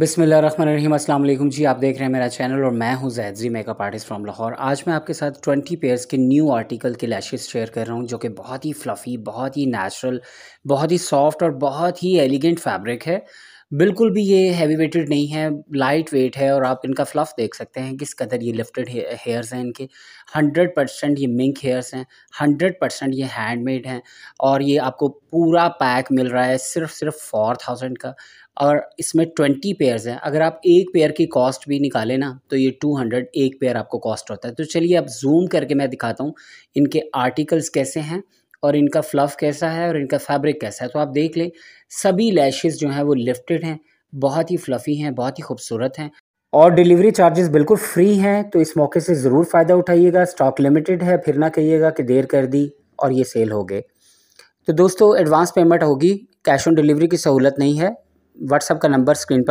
बिसमिल्ल अस्सलाम वालेकुम जी आप देख रहे हैं मेरा चैनल और मैं हूं Zaidari makeup artist from Lahore आज मैं आपके साथ 20 पेयर्स के न्यू आर्टिकल के लैशेस शेयर कर रहा हूं जो कि बहुत ही फ्लफ़ी बहुत ही नेचुरल बहुत ही सॉफ्ट और बहुत ही एलिगेंट फैब्रिक है बिल्कुल भी ये हैवी वेटेड नहीं है लाइट वेट है और आप इनका फ्लफ देख सकते हैं किस कदर ये लिफ्टेड हेयर्स हैं इनके हंड्रेड परसेंट ये मिंक हेयर्स हैं हंड्रेड परसेंट ये हैंडमेड हैं और ये आपको पूरा पैक मिल रहा है सिर्फ सिर्फ फोर थाउजेंड का और इसमें ट्वेंटी पेयर्स हैं अगर आप एक पेयर की कॉस्ट भी निकालें ना तो ये टू हंड्रेड एक पेयर आपको कॉस्ट होता है तो चलिए अब जूम करके मैं दिखाता हूँ इनके आर्टिकल्स कैसे हैं और इनका फ्लफ़ कैसा है और इनका फैब्रिक कैसा है तो आप देख लें सभी लैशेज़ जो हैं वो लिफ्टेड हैं बहुत ही फ्लफ़ी हैं बहुत ही खूबसूरत हैं और डिलीवरी चार्जेस बिल्कुल फ्री हैं तो इस मौके से ज़रूर फ़ायदा उठाइएगा स्टॉक लिमिटेड है फिर ना कहिएगा कि देर कर दी और ये सेल हो गए तो दोस्तों एडवांस पेमेंट होगी कैश ऑन डिलीवरी की सहूलत नहीं है व्हाट्सअप का नंबर स्क्रीन पर